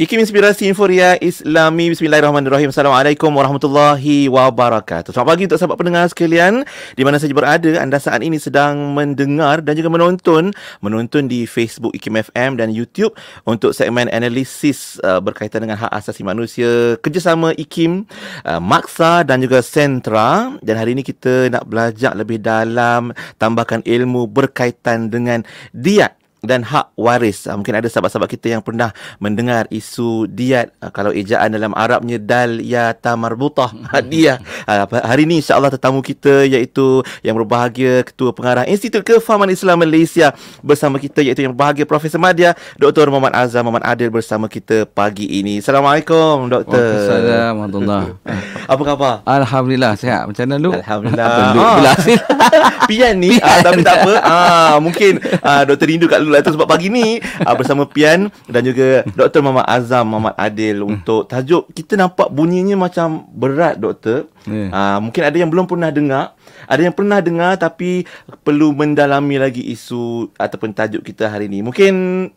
Ikim Inspirasi Inforia Islami Bismillahirrahmanirrahim Assalamualaikum Warahmatullahi Wabarakatuh Selamat pagi untuk sahabat pendengar sekalian Di mana saja berada anda saat ini sedang mendengar dan juga menonton Menonton di Facebook Ikim FM dan YouTube Untuk segmen analisis uh, berkaitan dengan hak asasi manusia Kerjasama Ikim, uh, Maksa dan juga Sentra Dan hari ini kita nak belajar lebih dalam Tambahkan ilmu berkaitan dengan diat dan hak waris. Ah, mungkin ada sahabat-sahabat kita yang pernah mendengar isu diat ah, kalau ejaan dalam Arabnya dal ya tamarbutah hadiah. Ah, hari ini insya-Allah tetamu kita iaitu yang berbahagia Ketua Pengarah Institut Kefahaman Islam Malaysia bersama kita iaitu yang berbahagia Profesor Madya Dr. Muhammad Azam Muhammad Adil bersama kita pagi ini. Assalamualaikum Dr. Assalamualaikum warahmatullahi Apa khabar? Alhamdulillah sihat. Macam mana lu? Alhamdulillah. Ha. Pian ni tapi tak apa. Ah, mungkin ah, Dr. Rindu kat lah tu sebab pagi ni uh, bersama Pian dan juga Dr. Mama Azam Mama Adil hmm. untuk tajuk kita nampak bunyinya macam berat doktor. Yeah. Uh, mungkin ada yang belum pernah dengar, ada yang pernah dengar tapi perlu mendalami lagi isu ataupun tajuk kita hari ini. Mungkin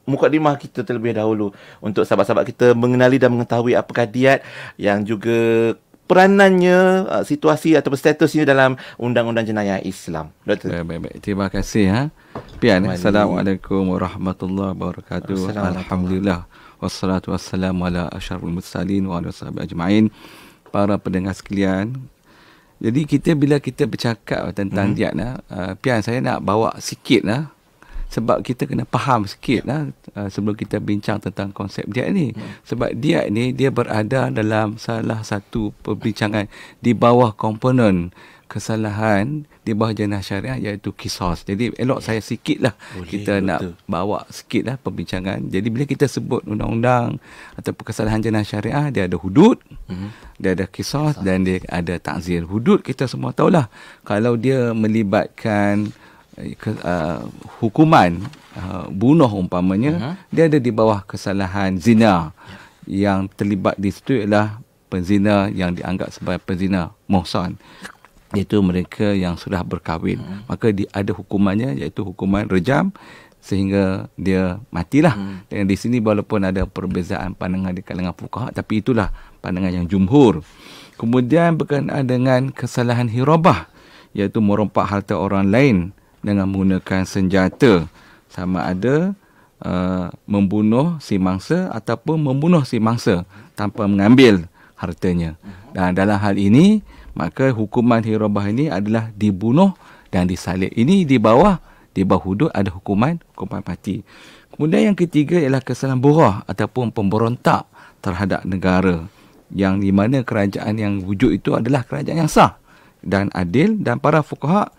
muka mukadimah kita terlebih dahulu untuk sahabat-sahabat kita mengenali dan mengetahui apakah diet yang juga peranannya uh, situasi atau statusnya dalam undang-undang jenayah Islam. Doktor. Baik, baik, baik. Terima kasih ha. Pian. Eh. Assalamualaikum warahmatullahi wabarakatuh. Assalamualaikum. Alhamdulillah. Wassalatu wassalamu ala asyrafil mursalin wa ala sahbi ajmain. Para pendengar sekalian. Jadi kita bila kita bercakap tentang mm-hmm. diat ha, uh, Pian saya nak bawa sikitlah ha. uh, sebab kita kena faham sikit lah, uh, sebelum kita bincang tentang konsep diet ni. Hmm. Sebab diet ni dia berada dalam salah satu perbincangan di bawah komponen kesalahan di bawah jenah syariah iaitu kisos. Jadi elok ya. saya sikit lah kita betul. nak bawa sikit lah perbincangan. Jadi bila kita sebut undang-undang atau kesalahan jenah syariah dia ada hudud, mm-hmm. dia ada kisos, kisos dan dia ada takzir. Hudud kita semua tahulah kalau dia melibatkan ke, uh, hukuman uh, bunuh umpamanya uh-huh. dia ada di bawah kesalahan zina yang terlibat di situ ialah penzina yang dianggap sebagai penzina mohsan iaitu mereka yang sudah berkahwin uh-huh. maka dia ada hukumannya iaitu hukuman rejam sehingga dia matilah uh-huh. dan di sini walaupun ada perbezaan pandangan di kalangan fuqaha tapi itulah pandangan yang jumhur kemudian berkenaan dengan kesalahan hirabah iaitu merompak harta orang lain dengan menggunakan senjata sama ada uh, membunuh si mangsa ataupun membunuh si mangsa tanpa mengambil hartanya. Dan dalam hal ini maka hukuman hirabah ini adalah dibunuh dan disalib. Ini di bawah di bawah hudud ada hukuman hukuman mati. Kemudian yang ketiga ialah kesalahan burah ataupun pemberontak terhadap negara yang di mana kerajaan yang wujud itu adalah kerajaan yang sah dan adil dan para fukuhak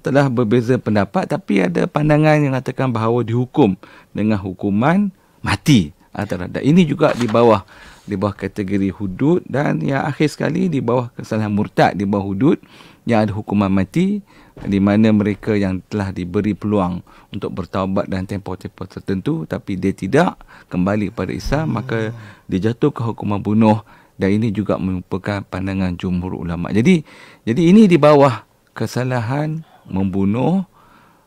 telah berbeza pendapat tapi ada pandangan yang mengatakan bahawa dihukum dengan hukuman mati ah, terhadap ini juga di bawah di bawah kategori hudud dan yang akhir sekali di bawah kesalahan murtad di bawah hudud yang ada hukuman mati di mana mereka yang telah diberi peluang untuk bertaubat dan tempoh-tempoh tertentu tapi dia tidak kembali kepada Islam hmm. maka dia jatuh ke hukuman bunuh dan ini juga merupakan pandangan jumhur ulama. Jadi jadi ini di bawah kesalahan membunuh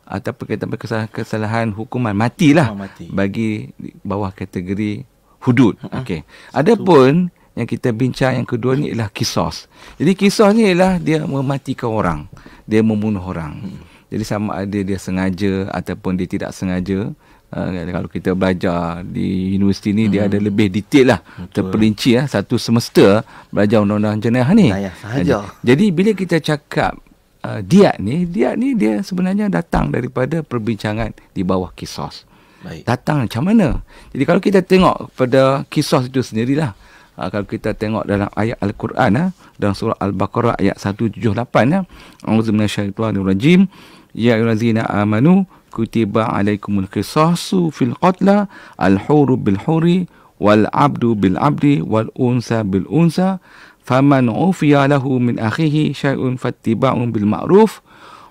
atau perkaitan kesalahan, kesalahan hukuman matilah oh, mati. bagi bawah kategori hudud. uh Okey. Adapun yang kita bincang yang kedua ni ialah kisos. Jadi kisos ni ialah dia mematikan orang, dia membunuh orang. Hmm. Jadi sama ada dia sengaja ataupun dia tidak sengaja. Uh, kalau kita belajar di universiti ni hmm. dia ada lebih detail lah Betul. terperinci lah satu semester belajar undang-undang jenayah ni. Sahaja. Jadi, jadi bila kita cakap uh, diat ni, dia ni dia sebenarnya datang daripada perbincangan di bawah kisos. Baik. Datang macam mana? Jadi kalau kita tengok pada kisos itu sendirilah. Uh, kalau kita tengok dalam ayat Al-Quran uh, dalam surah Al-Baqarah ayat 178 uh, A'udzu minasyaitonir rajim ya ayyuhallazina amanu kutiba alaikumul qisasu fil qatla al-huru bil huri wal 'abdu bil 'abdi wal unsa bil unsa faman ufiya lahu min akhihi syai'un fattiba'un bil ma'ruf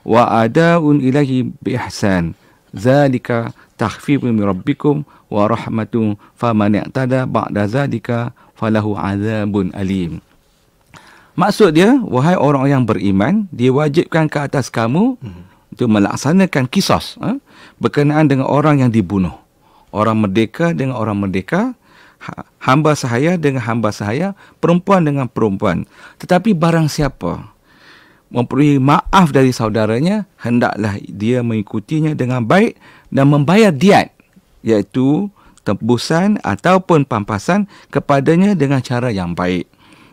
wa ada'un ilahi bi ihsan zalika takhfifu min rabbikum wa rahmatun faman i'tada ba'da zalika falahu azabun alim Maksud dia, wahai orang yang beriman, diwajibkan ke atas kamu hmm. untuk melaksanakan kisos eh, berkenaan dengan orang yang dibunuh. Orang merdeka dengan orang merdeka, Ha, hamba sahaya dengan hamba sahaya, perempuan dengan perempuan. Tetapi barang siapa mempunyai maaf dari saudaranya, hendaklah dia mengikutinya dengan baik dan membayar diat, iaitu tembusan ataupun pampasan kepadanya dengan cara yang baik.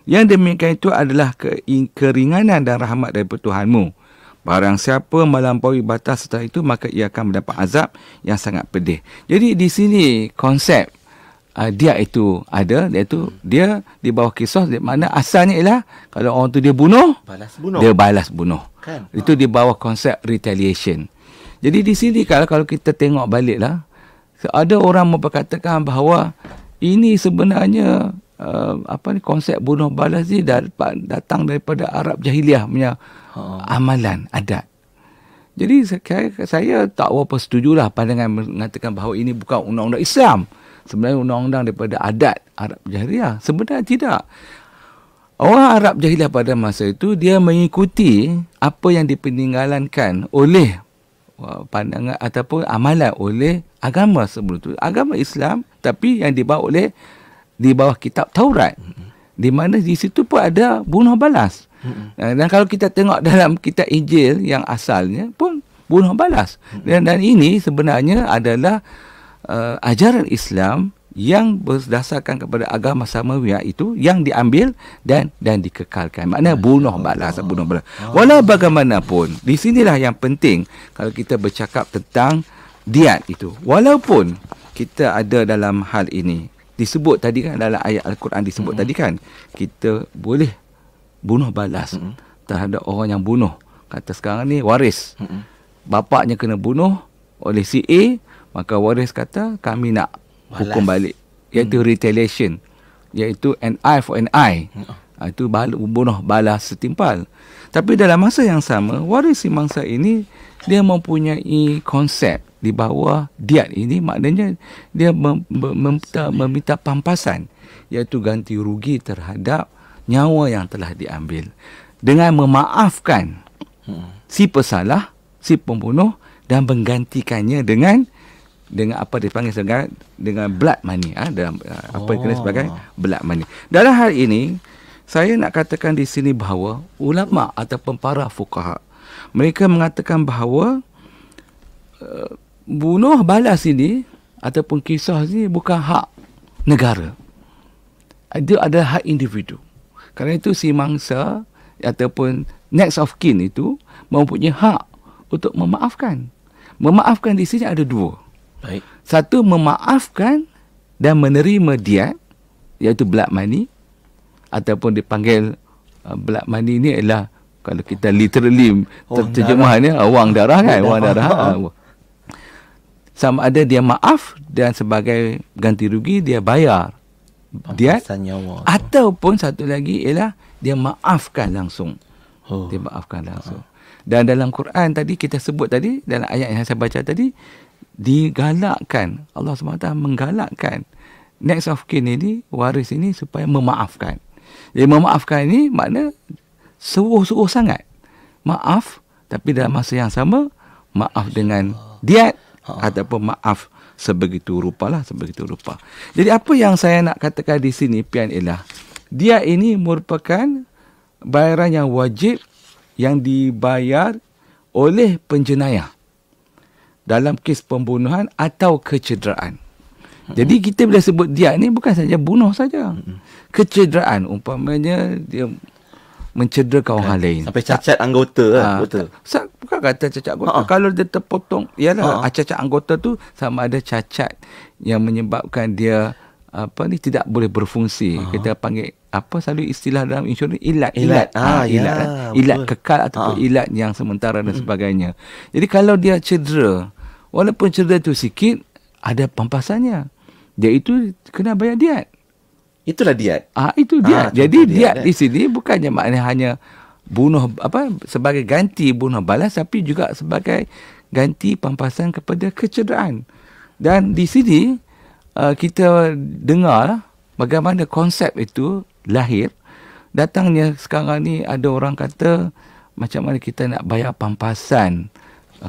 Yang demikian itu adalah ke- keringanan dan rahmat dari Tuhanmu. Barang siapa melampaui batas setelah itu, maka ia akan mendapat azab yang sangat pedih. Jadi di sini konsep uh, dia itu ada dia itu hmm. dia di bawah kisah di mana asalnya ialah kalau orang tu dia bunuh, balas bunuh. dia balas bunuh kan? itu di bawah konsep retaliation jadi di sini kalau kalau kita tengok baliklah ada orang memperkatakan bahawa ini sebenarnya uh, apa ni konsep bunuh balas ni datang daripada Arab jahiliah punya oh. amalan adat jadi saya, saya tak berapa setujulah pandangan mengatakan bahawa ini bukan undang-undang Islam sebenarnya undang-undang daripada adat Arab Jahiliyah. Sebenarnya tidak. Orang Arab Jahiliyah pada masa itu dia mengikuti apa yang dipeninggalkan oleh pandangan ataupun amalan oleh agama sebelum itu. Agama Islam tapi yang dibawa oleh di bawah kitab Taurat. Mm-hmm. Di mana di situ pun ada bunuh balas. Mm-hmm. Eh, dan kalau kita tengok dalam kitab Injil yang asalnya pun bunuh balas. Mm-hmm. Dan, dan ini sebenarnya adalah uh, ajaran Islam yang berdasarkan kepada agama samawi ya, itu yang diambil dan dan dikekalkan. Maknanya ah, ya bunuh balas bunuh ah. balas. Walau bagaimanapun, di sinilah yang penting kalau kita bercakap tentang diat itu. Walaupun kita ada dalam hal ini disebut tadi kan dalam ayat al-Quran disebut mm-hmm. tadi kan kita boleh bunuh balas mm-hmm. terhadap orang yang bunuh. Kata sekarang ni waris. Mm-hmm. Bapaknya kena bunuh oleh si A, Maka waris kata kami nak hukum balik. Iaitu hmm. retaliation. Iaitu an eye for an eye. Hmm. Ha, itu bal- bunuh balas setimpal. Tapi dalam masa yang sama, waris si mangsa ini dia mempunyai konsep di bawah diat ini maknanya dia mem- mem- meminta, meminta pampasan iaitu ganti rugi terhadap nyawa yang telah diambil dengan memaafkan hmm. si pesalah, si pembunuh dan menggantikannya dengan dengan apa dipanggil sebagai dengan blood money ha? dalam ah, oh. apa dikenal sebagai blood money. Dalam hal ini saya nak katakan di sini bahawa ulama ataupun para fuqaha mereka mengatakan bahawa uh, bunuh balas ini ataupun kisah ini bukan hak negara. Dia adalah hak individu. Kerana itu si mangsa ataupun next of kin itu mempunyai hak untuk memaafkan. Memaafkan di sini ada dua. Baik. Satu memaafkan dan menerima dia iaitu blood money ataupun dipanggil uh, blood money ni ialah kalau kita literally terjemahannya uh, wang darah kan wang darah uh, sama ada dia maaf dan sebagai ganti rugi dia bayar dia ataupun satu lagi ialah dia maafkan langsung oh. dia maafkan langsung dan dalam Quran tadi kita sebut tadi dalam ayat yang saya baca tadi digalakkan Allah SWT menggalakkan next of kin ini waris ini supaya memaafkan jadi memaafkan ini makna seruh-seruh sangat maaf tapi dalam masa yang sama maaf dengan diat ha. ataupun maaf sebegitu rupa lah sebegitu rupa jadi apa yang saya nak katakan di sini pian ialah diat ini merupakan bayaran yang wajib yang dibayar oleh penjenayah dalam kes pembunuhan atau kecederaan. Jadi kita bila sebut dia ni bukan saja bunuh saja. Kecederaan umpamanya dia mencederakan orang kan, lain. Sampai cacat tak, anggota lah, aa, ha, betul. Tak, bukan kata cacat anggota. Aa. Ha, ha. Kalau dia terpotong, ialah aa. Ah, cacat anggota tu sama ada cacat yang menyebabkan dia apa ni tidak boleh berfungsi. Aa. Kita panggil apa selalu istilah dalam insurans ilat ilat ilat aa, ah, aa, ilat, ya, ilat kekal ataupun aa. ilat yang sementara dan hmm. sebagainya. Jadi kalau dia cedera, walaupun cerita itu sikit ada pampasannya dia itu kena bayar diat itulah diat ah itu ah, diat ha, jadi diat, diat kan. di sini bukannya maknanya hanya bunuh apa sebagai ganti bunuh balas tapi juga sebagai ganti pampasan kepada kecederaan dan di sini uh, kita dengar bagaimana konsep itu lahir datangnya sekarang ni ada orang kata macam mana kita nak bayar pampasan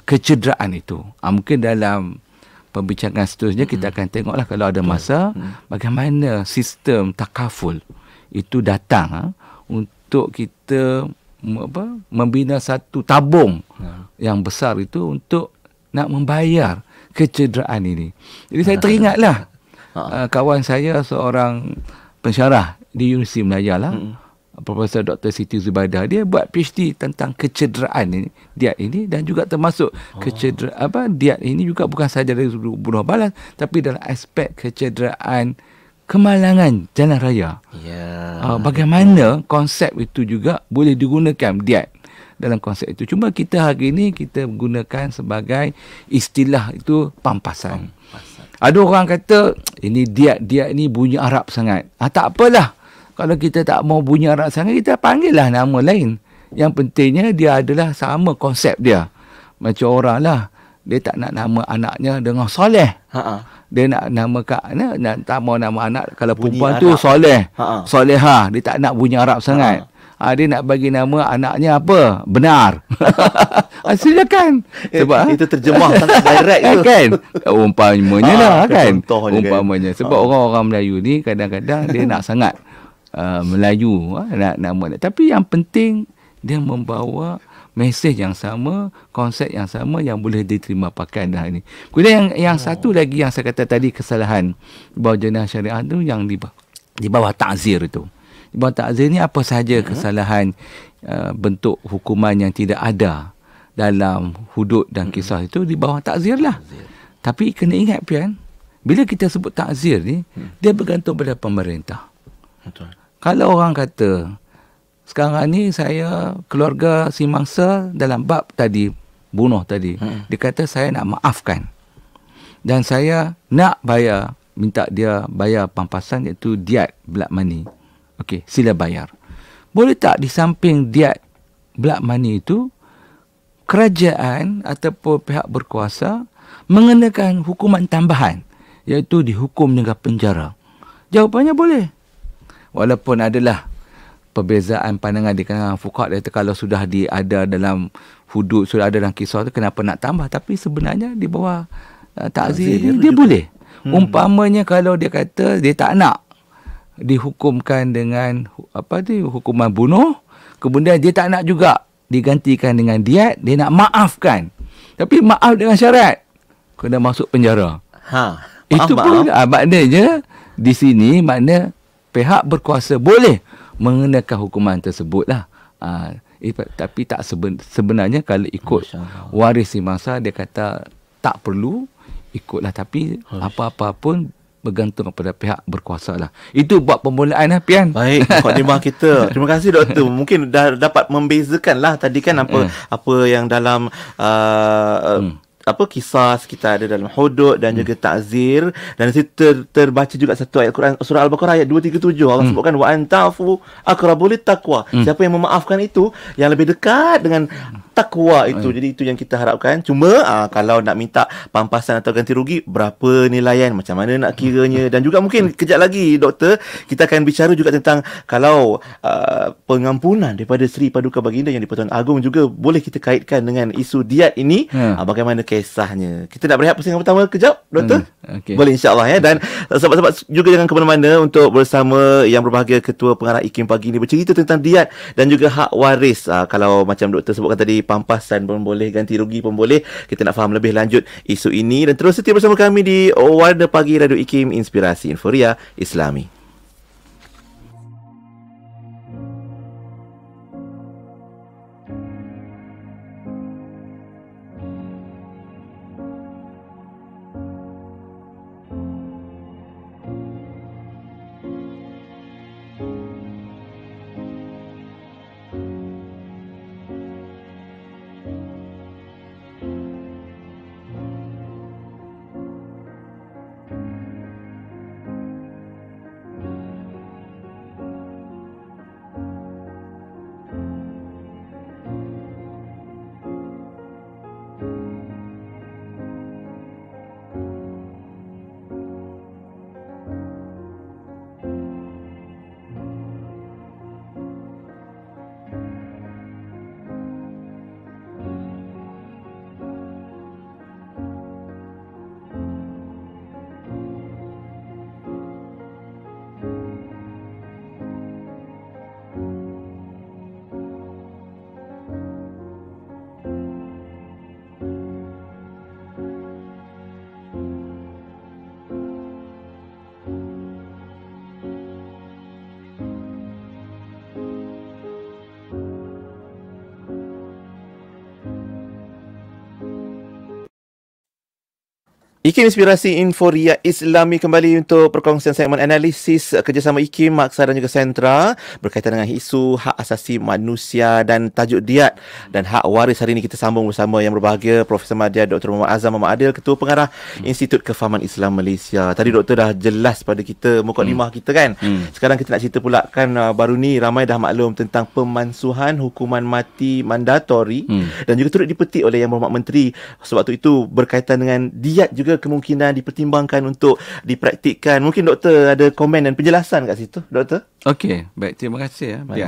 kecederaan itu. Uh, mungkin dalam pembicaraan seterusnya kita akan tengoklah kalau ada masa mm. bagaimana sistem takaful itu datang uh, untuk kita apa membina satu tabung ya. yang besar itu untuk nak membayar kecederaan ini. Jadi saya ya. teringatlah uh, kawan saya seorang pensyarah di Universiti Malaya lah. uh Profesor Dr. Siti Zubaidah dia buat PhD tentang kecederaan ini diet ini dan juga termasuk oh. kecedera apa diet ini juga bukan sahaja dari bunuh balas tapi dalam aspek kecederaan kemalangan jalan raya. Yeah. Ya. bagaimana yeah. konsep itu juga boleh digunakan diet dalam konsep itu. Cuma kita hari ini kita gunakan sebagai istilah itu pampasan. pampasan. Ada orang kata ini diet-diet ini bunyi Arab sangat. Ah tak apalah kalau kita tak mau bunyi arak sangat kita lah nama lain yang pentingnya dia adalah sama konsep dia macam orang lah dia tak nak nama anaknya dengan soleh Ha-ha. dia nak nama kak nak, nak tak mau nama anak kalau bunyi perempuan arak. tu soleh Ha-ha. soleha dia tak nak bunyi arab sangat Ha-ha. Ha, dia nak bagi nama anaknya apa? Benar. Ah, silakan. Eh, Sebab, itu terjemah sangat direct tu. Kan? Umpamanya ha, lah kan? kan. Umpamanya. Sebab ha. orang-orang Melayu ni kadang-kadang dia nak sangat uh, Melayu uh, nak nama tapi yang penting dia membawa mesej yang sama konsep yang sama yang boleh diterima pakai dah ini kemudian yang yang oh. satu lagi yang saya kata tadi kesalahan bawah jenah syariah tu yang di di bawah takzir itu di bawah takzir ni apa sahaja hmm. kesalahan uh, bentuk hukuman yang tidak ada dalam hudud dan hmm. kisah itu di bawah takzir lah tapi kena ingat pian bila kita sebut takzir ni hmm. dia bergantung pada pemerintah betul kalau orang kata sekarang ni saya keluarga si mangsa dalam bab tadi bunuh tadi hmm. dia kata saya nak maafkan dan saya nak bayar minta dia bayar pampasan iaitu diat blood money okey sila bayar boleh tak di samping diat blood money itu kerajaan ataupun pihak berkuasa mengenakan hukuman tambahan iaitu dihukum dengan penjara jawapannya boleh walaupun adalah perbezaan pandangan di kalangan fukak dia kalau sudah di ada dalam hudud sudah ada dalam kisah tu kenapa nak tambah tapi sebenarnya di bawah uh, takzir dia, dia, dia boleh hmm. umpamanya kalau dia kata dia tak nak dihukumkan dengan apa tu hukuman bunuh kemudian dia tak nak juga digantikan dengan diet dia nak maafkan tapi maaf dengan syarat kena masuk penjara ha maaf, itu pun ha, maknanya di sini maknanya pihak berkuasa boleh mengenakan hukuman tersebutlah. Uh, ah, eh, tapi tak seben, sebenarnya kalau ikut waris si masa dia kata tak perlu ikutlah tapi apa-apa pun bergantung kepada pihak berkuasa lah. Itu buat permulaan lah Pian. Baik, Pak kita. Terima kasih Doktor. Mungkin dah dapat membezakan lah tadi kan apa, hmm. apa yang dalam uh, hmm apa kisah kita ada dalam hudud dan hmm. juga takzir dan situ ter, terbaca juga satu ayat Quran surah al-baqarah ayat 237 Allah hmm. sebutkan wa antafu aqrabu litaqwa hmm. siapa yang memaafkan itu yang lebih dekat dengan takwa itu. Hmm. Jadi itu yang kita harapkan. Cuma uh, kalau nak minta pampasan atau ganti rugi, berapa nilaian, macam mana nak kiranya dan juga mungkin kejap lagi doktor, kita akan bicara juga tentang kalau uh, pengampunan daripada Sri Paduka Baginda yang di-Pertuan Agong juga boleh kita kaitkan dengan isu diat ini, hmm. uh, bagaimana kisahnya. Kita nak berehat pusing pertama kejap, doktor. Hmm. Okay. Boleh insyaallah ya dan eh, sahabat-sahabat juga jangan ke mana-mana untuk bersama yang berbahagia Ketua Pengarah IKIM pagi ini bercerita tentang diat dan juga hak waris. Uh, kalau macam doktor sebutkan tadi pampasan pun boleh ganti rugi pun boleh kita nak faham lebih lanjut isu ini dan terus setiap bersama kami di Warna Pagi Radio Ikim Inspirasi Inforia Islami IKIM Inspirasi Inforia Islami kembali untuk perkongsian segmen analisis kerjasama IKIM, Maksa dan juga Sentra berkaitan dengan isu hak asasi manusia dan tajuk diat dan hak waris hari ini kita sambung bersama yang berbahagia Profesor Madia Dr. Muhammad Azam Muhammad Adil Ketua Pengarah hmm. Institut Kefahaman Islam Malaysia tadi doktor dah jelas pada kita muka lima hmm. kita kan hmm. sekarang kita nak cerita pula kan uh, baru ni ramai dah maklum tentang pemansuhan hukuman mati mandatori hmm. dan juga turut dipetik oleh Yang Berhormat Menteri sebab itu berkaitan dengan diat juga kemungkinan dipertimbangkan untuk dipraktikkan? Mungkin doktor ada komen dan penjelasan kat situ, doktor? Okey, baik. Terima kasih. Ya,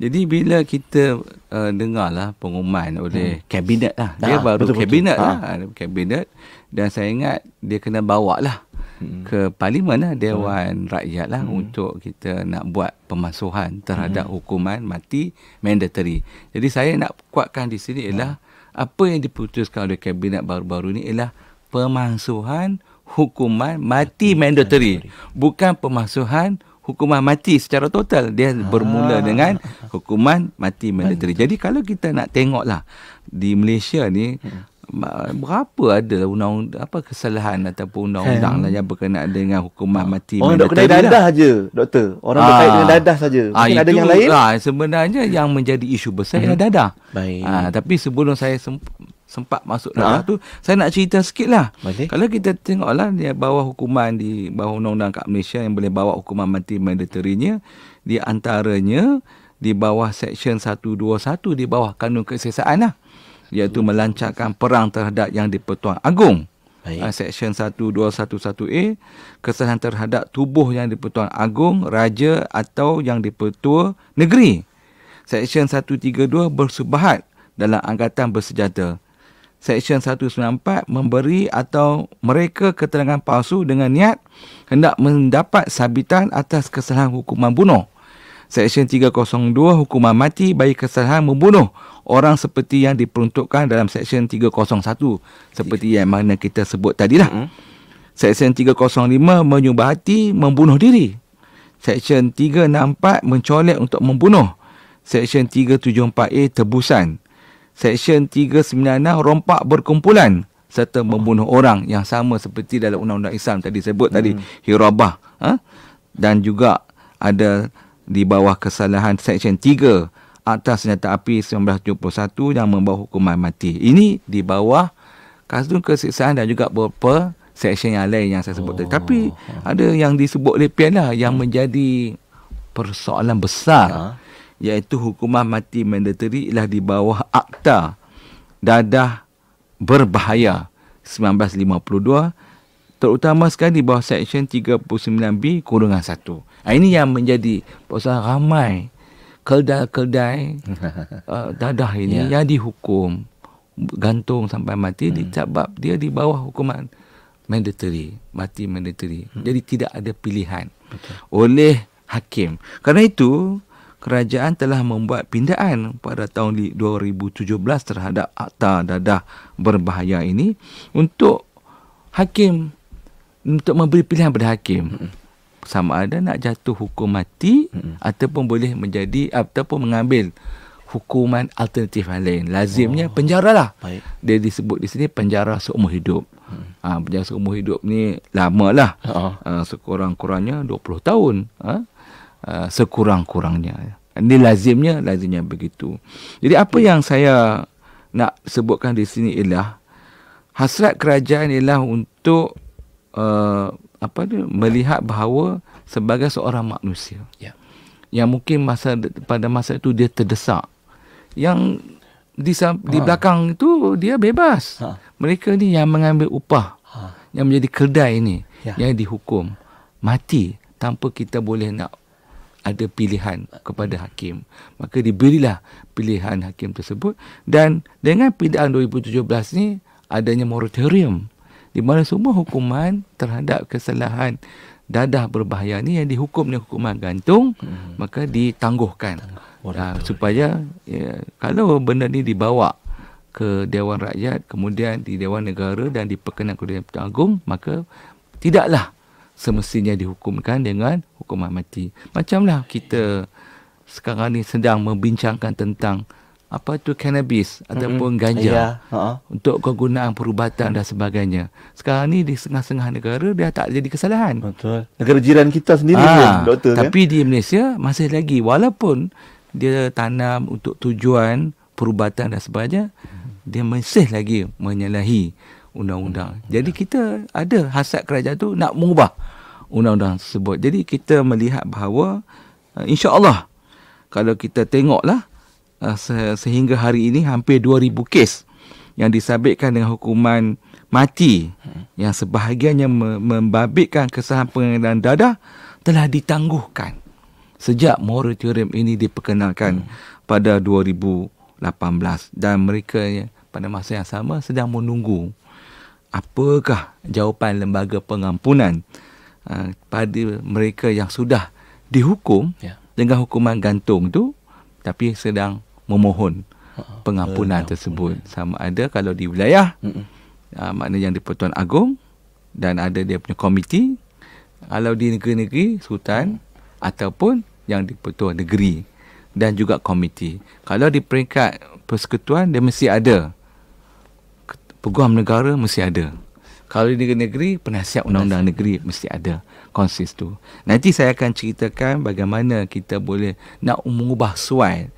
Jadi bila kita uh, dengarlah pengumuman oleh hmm. kabinet lah. Dia ah, baru kabinet lah. Ha. Kabinet. Dan saya ingat dia kena bawa lah hmm. ke parlimen lah, dewan hmm. rakyat lah hmm. untuk kita nak buat pemasuhan terhadap hmm. hukuman mati mandatory. Jadi saya nak kuatkan di sini ialah hmm. apa yang diputuskan oleh kabinet baru-baru ini ialah pemansuhan hukuman mati, mandatory. Bukan pemansuhan hukuman mati secara total. Dia ah. bermula dengan hukuman mati mandatory. Jadi kalau kita nak tengoklah di Malaysia ni hmm. berapa ada undang apa kesalahan ataupun undang-undang kan. lah yang berkenaan dengan hukuman ah. mati orang mandatory. Orang berkenaan dadah lah. aja, doktor. Orang Aa. Ah. berkait dadah saja. Mungkin Aa, ada yang lain. Lah, sebenarnya hmm. yang menjadi isu besar ialah hmm. dadah. Baik. tapi sebelum saya sempat masuk ha? dalam uh-huh. tu saya nak cerita sikit lah Boleh. kalau kita tengok lah dia bawah hukuman di bawah undang-undang kat Malaysia yang boleh bawa hukuman mati mandatorynya di antaranya di bawah section 121 di bawah kanun kesiasaan lah iaitu melancarkan perang terhadap yang di dipertuan agung Baik. Ha, section 1211A Kesalahan terhadap tubuh yang di dipertuan agung, raja atau yang di dipertua negeri Section 132 bersubahat dalam angkatan bersenjata. Seksyen 194 memberi atau mereka keterangan palsu dengan niat hendak mendapat sabitan atas kesalahan hukuman bunuh. Seksyen 302 hukuman mati bagi kesalahan membunuh orang seperti yang diperuntukkan dalam seksyen 301 seperti yang mana kita sebut tadilah. Hmm. Seksyen 305 menyumbah hati membunuh diri. Seksyen 364 mencolek untuk membunuh. Seksyen 374A tebusan. Seksyen 396 rompak berkumpulan serta oh. membunuh orang yang sama seperti dalam undang-undang Islam tadi sebut hmm. tadi hirabah ha? dan juga ada di bawah kesalahan seksyen 3 atas senjata api 1971 yang membawa hukuman mati. Ini di bawah kasus kesiksaan dan juga beberapa seksyen yang lain yang saya sebut oh. tadi. Tapi oh. ada yang disebut oleh lah, PNL yang hmm. menjadi persoalan besar. Ha? iaitu hukuman mati mandatory ialah di bawah Akta Dadah Berbahaya 1952 terutama sekali di bawah Section 39B kurungan 1. Nah, ini yang menjadi pasal ramai keldai-keldai uh, dadah ini yeah. yang dihukum gantung sampai mati hmm. sebab dia di bawah hukuman mandatory mati mandatory hmm. jadi tidak ada pilihan okay. oleh hakim kerana itu kerajaan telah membuat pindaan pada tahun 2017 terhadap akta dadah berbahaya ini untuk hakim untuk memberi pilihan pada hakim sama ada nak jatuh hukum mati hmm. ataupun boleh menjadi ataupun mengambil hukuman alternatif yang lain lazimnya oh. penjara lah Baik. dia disebut di sini penjara seumur hidup hmm. ha, penjara seumur hidup ni lama lah oh. ha, ah, sekurang-kurangnya 20 tahun ha? Uh, sekurang-kurangnya. Ini lazimnya, lazimnya begitu. Jadi apa yang saya nak sebutkan di sini ialah hasrat kerajaan ialah untuk uh, apa dia melihat bahawa sebagai seorang manusia ya. yang mungkin masa pada masa itu dia terdesak yang di di ah. belakang itu dia bebas ha. mereka ni yang mengambil upah ha. yang menjadi kedai ini ya. yang dihukum mati tanpa kita boleh nak ada pilihan kepada hakim. Maka diberilah pilihan hakim tersebut dan dengan pidaan 2017 ni adanya moratorium di mana semua hukuman terhadap kesalahan dadah berbahaya ni yang dihukum dengan hukuman gantung hmm. maka ditangguhkan uh, supaya ya, kalau benda ni dibawa ke Dewan Rakyat kemudian di Dewan Negara dan diperkenan kepada Agung maka tidaklah semestinya dihukumkan dengan hukuman mati. Macamlah kita sekarang ni sedang membincangkan tentang apa tu cannabis mm-hmm. ataupun ganja yeah. uh-huh. untuk kegunaan perubatan dan sebagainya. Sekarang ni di setengah-setengah negara dia tak jadi kesalahan. Betul. Negara jiran kita sendiri ha, pun doktor kan? Tapi kan? di Malaysia masih lagi walaupun dia tanam untuk tujuan perubatan dan sebagainya mm-hmm. dia masih lagi menyalahi undang-undang. Mm-hmm. Jadi ya. kita ada hasrat kerajaan tu nak mengubah undang-undang tersebut. Jadi kita melihat bahawa uh, insya-Allah kalau kita tengoklah uh, sehingga hari ini hampir 2000 kes yang disabitkan dengan hukuman mati yang sebahagiannya membabitkan kesan pengendalian dadah telah ditangguhkan sejak moratorium ini diperkenalkan hmm. pada 2018 dan mereka ya, pada masa yang sama sedang menunggu apakah jawapan lembaga pengampunan Ah, pada mereka yang sudah dihukum yeah. dengan hukuman gantung tu tapi sedang memohon ha, ha. pengampunan uh, tersebut yeah. sama ada kalau di wilayah uh, ah, makna yang di Pertuan Agong dan ada dia punya komiti kalau di negeri-negeri sultan mm. ataupun yang di Pertuan Negeri dan juga komiti kalau di peringkat persekutuan dia mesti ada peguam negara mesti ada kalau di negeri-negeri penasihat undang-undang negeri mesti ada konsis tu. Nanti saya akan ceritakan bagaimana kita boleh nak mengubah suai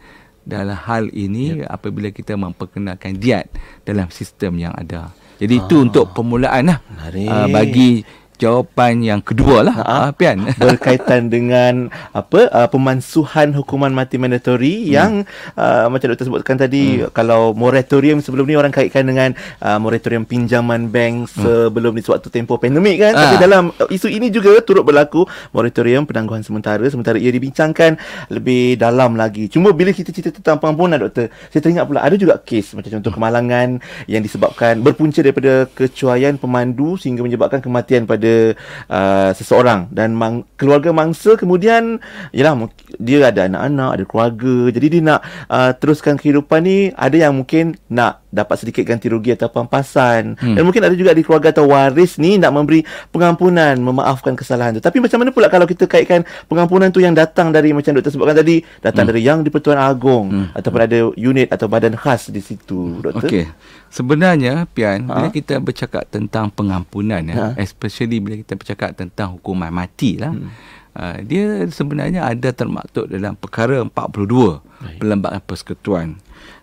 dalam hal ini yep. Ya. apabila kita memperkenalkan diet dalam sistem yang ada. Jadi ah, itu untuk permulaan lah uh, ah, bagi jawapan yang kedua lah ha, ha, Pian berkaitan dengan apa uh, pemansuhan hukuman mati mandatory hmm. yang uh, macam doktor sebutkan tadi hmm. kalau moratorium sebelum ni orang kaitkan dengan uh, moratorium pinjaman bank hmm. sebelum hmm. ni sewaktu tempoh pandemik kan ha. tapi dalam eh, isu ini juga turut berlaku moratorium penangguhan sementara sementara ia dibincangkan lebih dalam lagi cuma bila kita cerita tentang pengampunan doktor saya teringat pula ada juga kes macam contoh kemalangan yang disebabkan berpunca daripada kecuaian pemandu sehingga menyebabkan kematian pada kepada uh, seseorang dan mang, keluarga mangsa kemudian yalah dia ada anak-anak, ada keluarga. Jadi dia nak uh, teruskan kehidupan ni ada yang mungkin nak dapat sedikit ganti rugi atau pampasan hmm. dan mungkin ada juga di keluarga atau waris ni nak memberi pengampunan, memaafkan kesalahan tu. Tapi macam mana pula kalau kita kaitkan pengampunan tu yang datang dari macam doktor sebutkan tadi, datang hmm. dari yang di Pertuan Agong hmm. ataupun hmm. ada unit atau badan khas di situ, doktor? Okey. Sebenarnya Pian ha? Bila kita bercakap tentang pengampunan ya, ha? Especially bila kita bercakap tentang hukuman mati lah, hmm. uh, Dia sebenarnya ada termaktub dalam perkara 42 Baik. Perlembagaan Persekutuan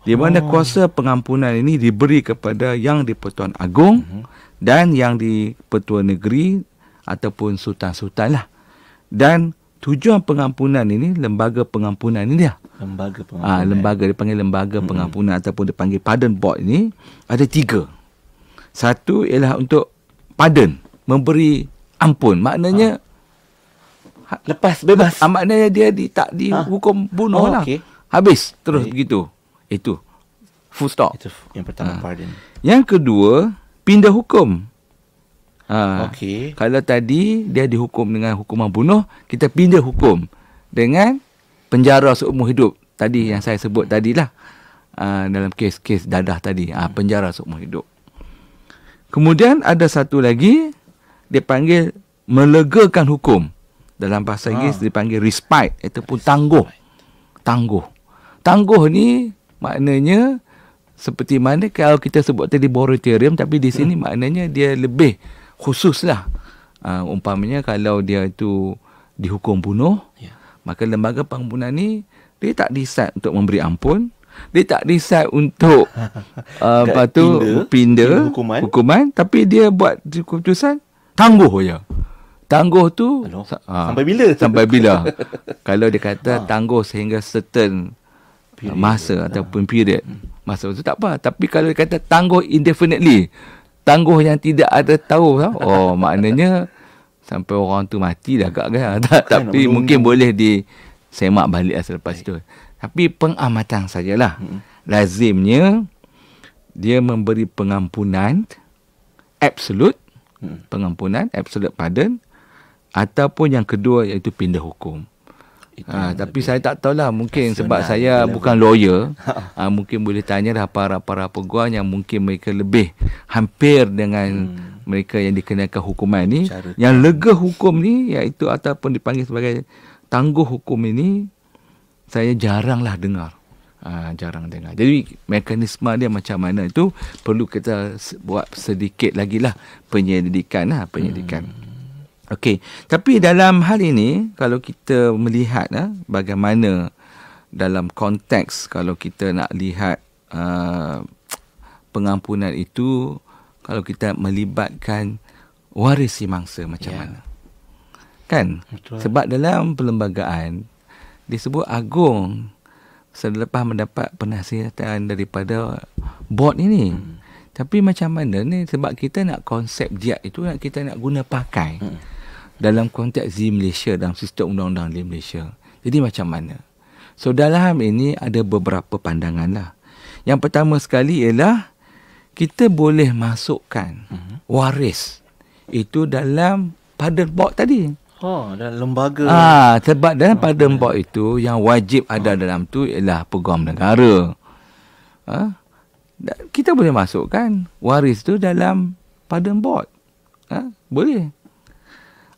Di mana oh. kuasa pengampunan ini diberi kepada Yang di-Pertuan Agong hmm. Dan yang di-Pertuan Negeri Ataupun Sultan-Sultan lah Dan tujuan pengampunan ini Lembaga pengampunan ini dia lah lembaga ah, pengampunan. Ah, ha, lembaga dipanggil lembaga hmm. pengampunan ataupun dipanggil pardon board ini ada tiga. Satu ialah untuk pardon, memberi ampun. Maknanya ah. ha. lepas bebas. Ha, maknanya dia di tak dihukum ha. bunuh oh, lah. Okay. Habis terus Jadi, begitu. Itu full stop. Itu yang pertama ha. pardon. Yang kedua, pindah hukum. Ha. Okay. Kalau tadi dia dihukum dengan hukuman bunuh, kita pindah hukum dengan penjara seumur hidup tadi yang saya sebut tadilah uh, dalam kes-kes dadah tadi uh, penjara seumur hidup kemudian ada satu lagi dia panggil melegakan hukum dalam bahasa ah. Inggeris ha. dipanggil respite ataupun tangguh tangguh tangguh ni maknanya seperti mana kalau kita sebut tadi moratorium tapi di sini hmm. maknanya dia lebih khususlah uh, umpamanya kalau dia itu dihukum bunuh yeah. Maka lembaga pengampunan ni dia tak decide untuk memberi ampun, dia tak decide untuk uh, apa uh, tu pindah, pindah hukuman. hukuman, tapi dia buat keputusan tangguh ya Tangguh tu ha, sampai bila? Sampai bila? Kalau dia kata ha. tangguh sehingga certain period. masa ha. ataupun period. Masa tu tak apa, tapi kalau dia kata tangguh indefinitely, tangguh yang tidak ada tahu, oh maknanya sampai orang tu mati dah agak kan tak, tapi mungkin boleh di semak balik lah selepas Baik. tu tapi pengamatan sajalah hmm. lazimnya dia memberi pengampunan absolut, hmm. pengampunan absolut pardon ataupun yang kedua iaitu pindah hukum Ha, tapi saya tak tahulah mungkin sebab saya bukan lawyer ha. ha, mungkin boleh tanya dah para-para peguam yang mungkin mereka lebih hampir dengan hmm. mereka yang dikenakan hukuman ni Carakan. yang lega hukum ni iaitu ataupun dipanggil sebagai tangguh hukum ini saya jaranglah dengar ha, jarang dengar jadi mekanisme dia macam mana itu perlu kita buat sedikit lagi lah penyelidikan lah penyelidikan hmm. Okey, tapi dalam hal ini kalau kita melihat eh, bagaimana dalam konteks kalau kita nak lihat uh, pengampunan itu kalau kita melibatkan waris mangsa macam yeah. mana? Kan? Betul. Sebab dalam perlembagaan disebut agung selepas mendapat penasihatan daripada board ini. Hmm. Tapi macam mana ni sebab kita nak konsep dia itu nak kita nak guna pakai. Hmm dalam konteks di Malaysia dalam sistem undang-undang di Malaysia. Jadi macam mana? So dalam ini ada beberapa pandangan lah. Yang pertama sekali ialah kita boleh masukkan mhm. waris itu dalam pada bot tadi. Oh, dalam lembaga. Ah, sebab dalam oh, pada bot itu yang wajib oh. ada ha. dalam tu ialah peguam negara. Ah, kita boleh masukkan waris tu dalam pada bot. Ah, boleh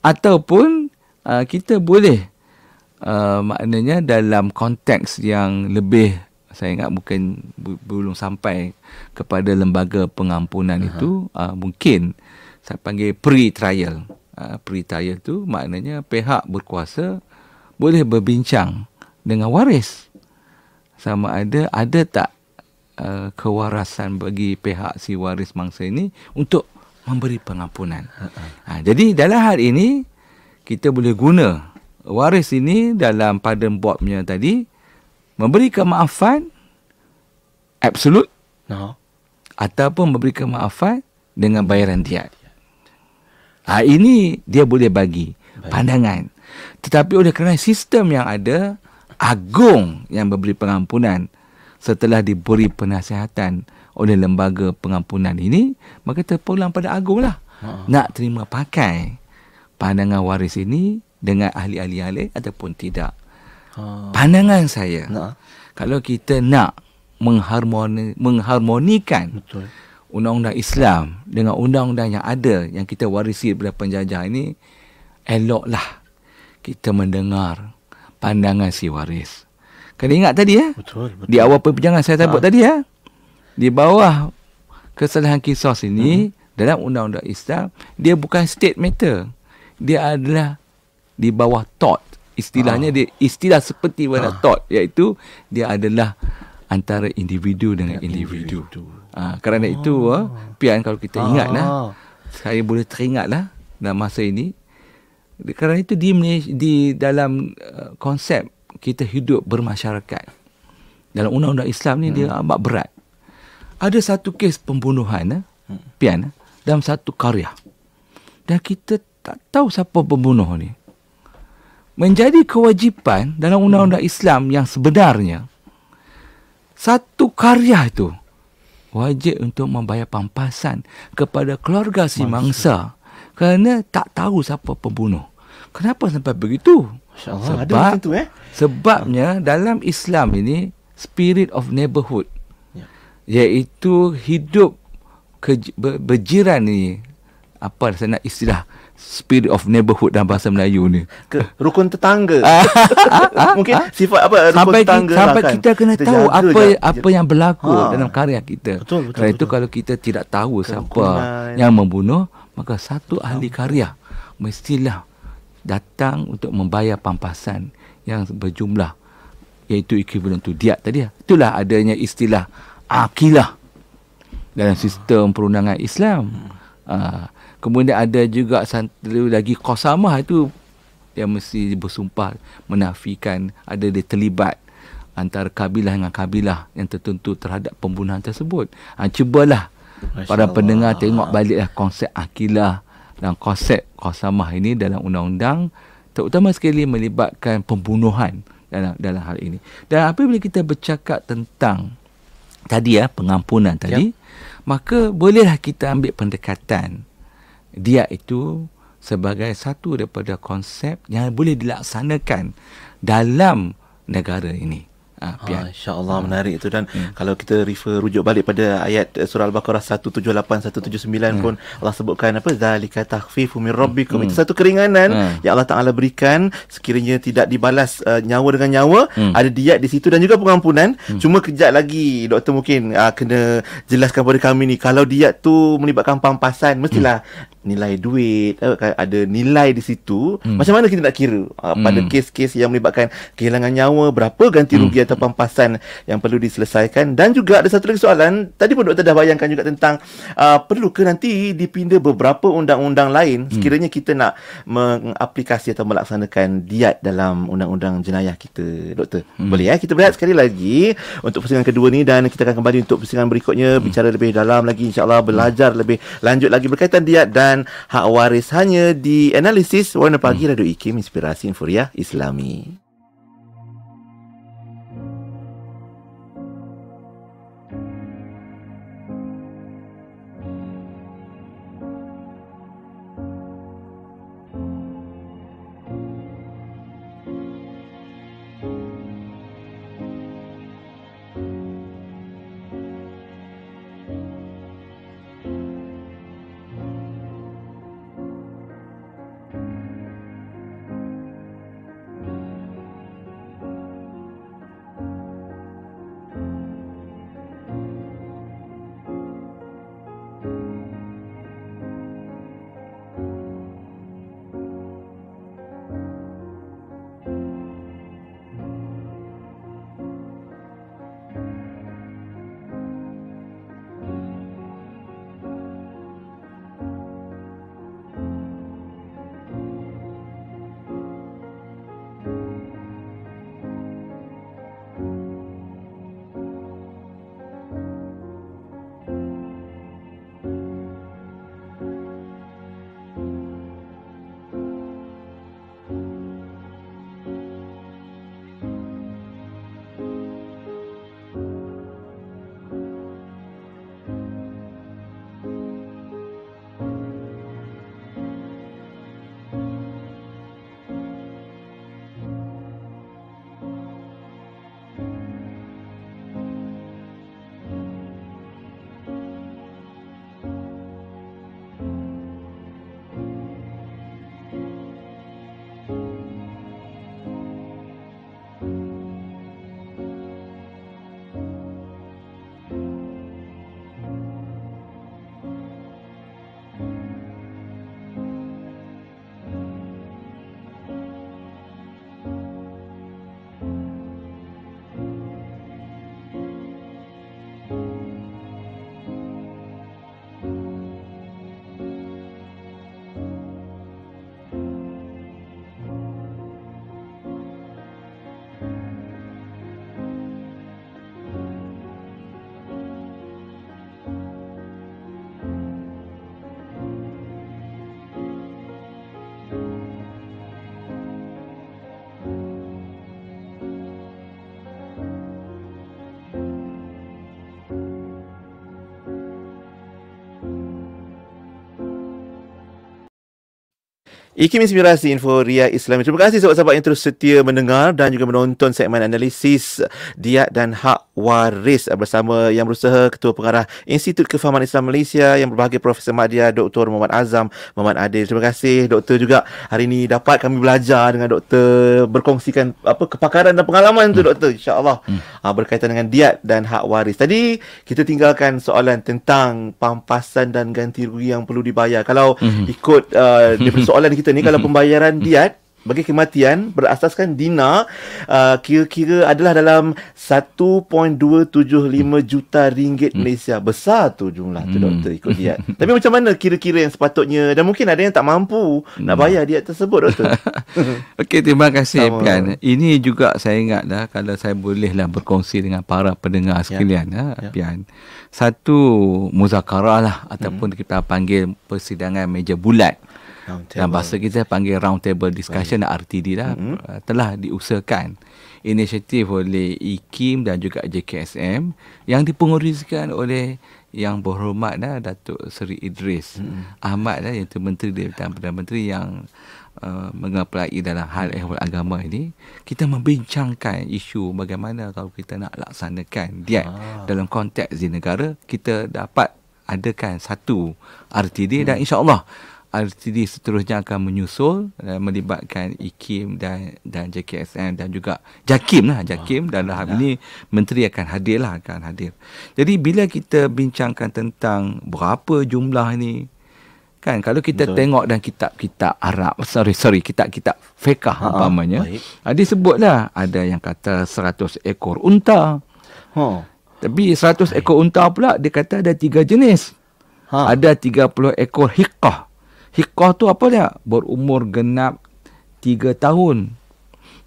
ataupun uh, kita boleh uh, maknanya dalam konteks yang lebih saya ingat mungkin belum sampai kepada lembaga pengampunan uh-huh. itu uh, mungkin saya panggil pre trial uh, pre trial tu maknanya pihak berkuasa boleh berbincang dengan waris sama ada ada tak uh, kewarasan bagi pihak si waris mangsa ini untuk memberi pengampunan. Ha, jadi dalam hal ini kita boleh guna waris ini dalam pada buatnya tadi memberi kemaafan absolut no. ataupun memberi kemaafan dengan bayaran diat. Ha, ini dia boleh bagi Baik. pandangan. Tetapi oleh kerana sistem yang ada agung yang memberi pengampunan setelah diberi penasihatan oleh lembaga pengampunan ini maka terpulang pada agunglah uh-huh. Ha. nak terima pakai pandangan waris ini dengan ahli-ahli ahli ataupun tidak uh pandangan saya uh kalau kita nak mengharmoni mengharmonikan undang-undang Islam dengan undang-undang yang ada yang kita warisi daripada penjajah ini eloklah kita mendengar pandangan si waris. Kena ingat tadi ya? Betul, betul. Di awal perbincangan saya sebut ha. tadi ya? di bawah kesalahan kisos ini hmm. dalam undang-undang Islam dia bukan state matter dia adalah di bawah thought istilahnya ah. dia istilah seperti mana ah. thought iaitu dia adalah antara individu dengan individu. individu. Ha, kerana oh. itu uh, pian kalau kita ah. lah saya boleh teringat lah dalam masa ini kerana itu di di dalam uh, konsep kita hidup bermasyarakat dalam undang-undang Islam ni hmm. dia amat berat ada satu kes pembunuhan eh, hmm. pian eh, dalam satu karya dan kita tak tahu siapa pembunuh ni menjadi kewajipan dalam undang-undang Islam yang sebenarnya satu karya itu wajib untuk membayar pampasan kepada keluarga si mangsa, mangsa kerana tak tahu siapa pembunuh kenapa sampai begitu sebab ada tu, eh? sebabnya dalam Islam ini spirit of neighborhood iaitu hidup ke, ber, berjiran ni apa saya nak istilah spirit of neighborhood dalam bahasa Melayu ni ke rukun tetangga ah, ah, mungkin ah, sifat apa rukun sampai tetangga kita, lah sampai kan. kita kena kita tahu apa jaga. apa yang berlaku ha. dalam karya kita betul, betul, kerana betul. itu kalau kita tidak tahu Kerukunan. siapa yang membunuh maka satu ahli karya mestilah datang untuk membayar pampasan yang berjumlah iaitu equivalent to diat tadi lah. itulah adanya istilah akilah dalam sistem perundangan Islam. Uh, kemudian ada juga satu lagi qasamah itu yang mesti bersumpah menafikan ada dia terlibat antara kabilah dengan kabilah yang tertentu terhadap pembunuhan tersebut. Ha, cubalah Masya para Allah. pendengar tengok baliklah konsep akilah dan konsep qasamah ini dalam undang-undang terutama sekali melibatkan pembunuhan dalam dalam hal ini. Dan apabila kita bercakap tentang tadi ya pengampunan ya. tadi yep. maka bolehlah kita ambil pendekatan dia itu sebagai satu daripada konsep yang boleh dilaksanakan dalam negara ini Ha, InsyaAllah hmm. menarik itu Dan hmm. kalau kita refer Rujuk balik pada Ayat eh, surah Al-Baqarah 178 179 hmm. pun Allah sebutkan apa Zalika takfifu min rabbikum hmm. Itu satu keringanan hmm. Yang Allah Ta'ala berikan Sekiranya tidak dibalas uh, Nyawa dengan nyawa hmm. Ada diat di situ Dan juga pengampunan hmm. Cuma kejap lagi Doktor mungkin uh, Kena jelaskan kepada kami ni Kalau diat tu Melibatkan pampasan Mestilah hmm nilai duit eh, ada nilai di situ hmm. macam mana kita nak kira pada hmm. kes-kes yang melibatkan kehilangan nyawa berapa ganti hmm. rugi ataupun pampasan yang perlu diselesaikan dan juga ada satu lagi soalan tadi pun doktor dah bayangkan juga tentang uh, perlu ke nanti dipindah beberapa undang-undang lain hmm. sekiranya kita nak mengaplikasi atau melaksanakan diat dalam undang-undang jenayah kita doktor hmm. boleh ya eh? kita berehat sekali lagi untuk pusingan kedua ni dan kita akan kembali untuk pusingan berikutnya hmm. bicara lebih dalam lagi insyaallah belajar hmm. lebih lanjut lagi berkaitan diat dan hak waris hanya di analisis warna pagi hmm. radio ikim inspirasi inforia islami Ikim Inspirasi Info Ria Islam. Terima kasih sahabat-sahabat yang terus setia mendengar dan juga menonton segmen analisis Diat dan Hak Waris bersama yang berusaha Ketua Pengarah Institut Kefahaman Islam Malaysia yang berbahagia Profesor Madia Dr. Muhammad Azam Muhammad Adil. Terima kasih Doktor juga hari ini dapat kami belajar dengan Doktor berkongsikan apa kepakaran dan pengalaman hmm. tu Doktor InsyaAllah hmm. Ah, berkaitan dengan diat dan hak waris. Tadi kita tinggalkan soalan tentang pampasan dan ganti rugi yang perlu dibayar. Kalau hmm. ikut uh, ah, di kita ni kalau hmm. pembayaran hmm. diat bagi kematian berasaskan dina uh, kira-kira adalah dalam 1.275 juta ringgit hmm. Malaysia. Besar tu jumlah tu hmm. doktor ikut dia. Tapi macam mana kira-kira yang sepatutnya dan mungkin ada yang tak mampu nak bayar dia tersebut doktor. Okey terima kasih Sama. Pian. Ini juga saya ingat dah kalau saya bolehlah berkongsi dengan para pendengar ya. sekalian ah, ya. ya. Pian. Satu muzakarah lah ataupun hmm. kita panggil persidangan meja bulat dan bahasa kita panggil round table discussion Baik. RTD lah mm-hmm. Uh, telah diusahakan inisiatif oleh IKIM dan juga JKSM yang dipenguruskan oleh yang berhormat dah Datuk Seri Idris mm-hmm. Ahmad dah yang menteri dan Perdana Menteri yang Uh, mengapalai dalam hal ehwal agama ini kita membincangkan isu bagaimana kalau kita nak laksanakan dia ah. ha. dalam konteks di negara kita dapat adakan satu RTD hmm. dan insyaallah RCD seterusnya akan menyusul uh, melibatkan IKIM dan dan JKSN dan juga JAKIM lah JAKIM oh, dan dalam hal ini menteri akan hadir lah akan hadir. Jadi bila kita bincangkan tentang berapa jumlah ni kan kalau kita Betul. tengok dan kitab-kitab Arab sorry sorry kitab-kitab fiqh ha, ha, umpamanya ha, ada ah, sebutlah ada yang kata 100 ekor unta. Ha. Tapi 100 ekor unta pula dia kata ada tiga jenis. Ha. Ada 30 ekor hiqah. Hikah tu apa dia? Berumur genap 3 tahun.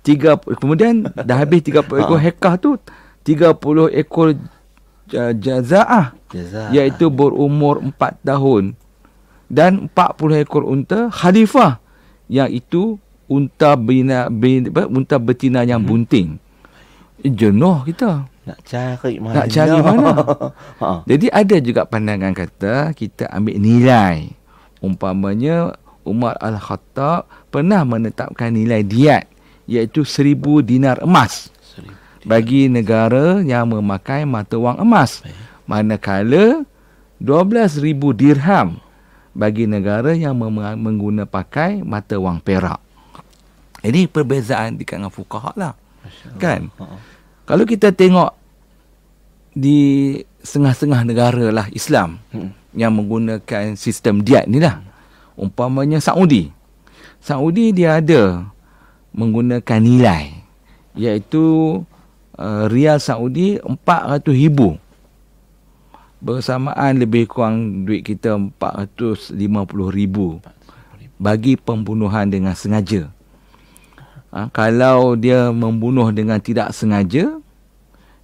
Tiga, kemudian dah habis 30 ha. ekor hekah tu 30 ekor jazaah jazaah iaitu berumur 4 tahun dan 40 ekor unta khalifah yang itu unta bina, bina unta betina yang hmm. bunting hmm. jenuh kita nak cari mana nak cari mana ha. jadi ada juga pandangan kata kita ambil nilai hmm. Umpamanya Umar Al-Khattab pernah menetapkan nilai diat iaitu seribu dinar emas bagi negara yang memakai mata wang emas. Manakala dua belas ribu dirham bagi negara yang menggunakan pakai mata wang perak. Ini perbezaan di kalangan fukaha lah. Kan? Kalau kita tengok di sengah-sengah negara lah Islam. Hmm yang menggunakan sistem diet ni lah. Umpamanya Saudi. Saudi dia ada menggunakan nilai. Iaitu uh, Rial Saudi 400 ribu. Bersamaan lebih kurang duit kita 450 ribu. Bagi pembunuhan dengan sengaja. Ha, kalau dia membunuh dengan tidak sengaja.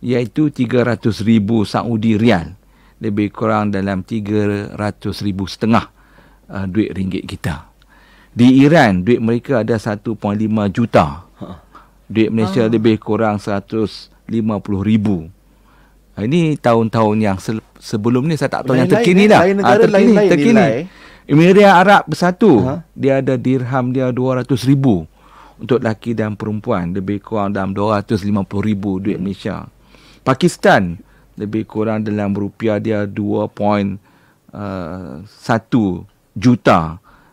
Iaitu 300 ribu Saudi Rial lebih kurang dalam 300 ribu setengah uh, duit ringgit kita. Di Iran, duit mereka ada 1.5 juta. Ha. Duit Malaysia uh. lebih kurang 150 ribu. Uh, ini tahun-tahun yang se- sebelum ni saya tak tahu eh, lain yang ah, terkini lain, lah. ha, terkini, lain terkini. Emiria Arab bersatu, uh-huh. dia ada dirham dia 200 ribu. Untuk lelaki dan perempuan, lebih kurang dalam 250 ribu duit hmm. Malaysia. Pakistan, lebih kurang dalam rupiah dia 2.1 uh, juta